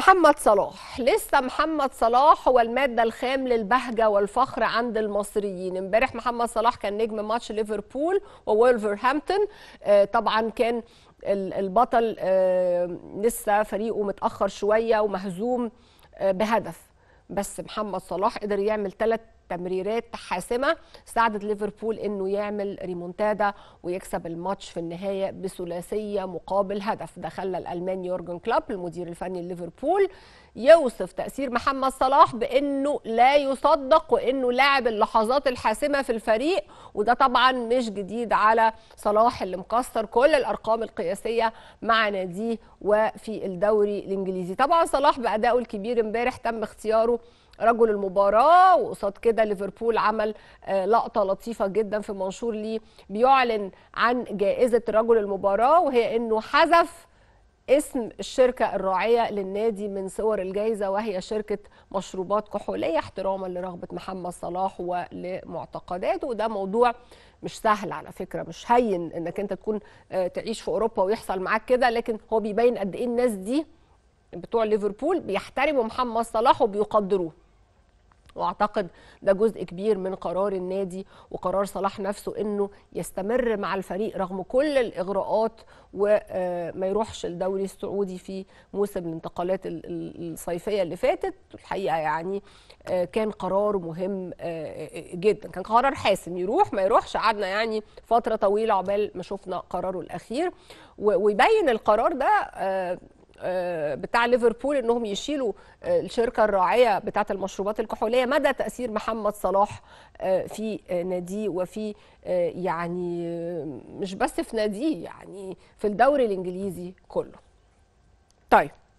محمد صلاح لسه محمد صلاح هو المادة الخام للبهجة والفخر عند المصريين امبارح محمد صلاح كان نجم ماتش ليفربول وولفرهامبتون آه طبعا كان البطل آه لسه فريقه متأخر شوية ومهزوم آه بهدف بس محمد صلاح قدر يعمل ثلاث تمريرات حاسمه ساعدت ليفربول انه يعمل ريمونتادا ويكسب الماتش في النهايه بثلاثيه مقابل هدف ده خلى الالماني يورجن كلوب المدير الفني لليفربول يوصف تاثير محمد صلاح بانه لا يصدق وانه لاعب اللحظات الحاسمه في الفريق وده طبعا مش جديد على صلاح اللي مكسر كل الارقام القياسيه مع ناديه وفي الدوري الانجليزي طبعا صلاح بادائه الكبير امبارح تم اختياره رجل المباراه وقصاد كده ليفربول عمل آه، لقطه لطيفه جدا في منشور ليه بيعلن عن جائزه رجل المباراه وهي انه حذف اسم الشركة الراعية للنادي من صور الجائزة وهي شركة مشروبات كحولية احتراما لرغبة محمد صلاح ولمعتقداته وده موضوع مش سهل على فكرة مش هين انك انت تكون آه، تعيش في اوروبا ويحصل معاك كده لكن هو بيبين قد ايه الناس دي بتوع ليفربول بيحترموا محمد صلاح وبيقدروه واعتقد ده جزء كبير من قرار النادي وقرار صلاح نفسه انه يستمر مع الفريق رغم كل الاغراءات وما آه، يروحش الدوري السعودي في موسم الانتقالات الصيفيه اللي فاتت الحقيقه يعني آه، كان قرار مهم آه، جدا كان قرار حاسم يروح ما يروحش قعدنا يعني فتره طويله عقبال ما شفنا قراره الاخير ويبين القرار ده آه، بتاع ليفربول انهم يشيلوا آه، الشركه الراعيه بتاعه المشروبات الكحوليه مدى تاثير محمد صلاح آه، في ناديه وفي يعني مش بس في ناديه يعني في الدوري الانجليزي كله طيب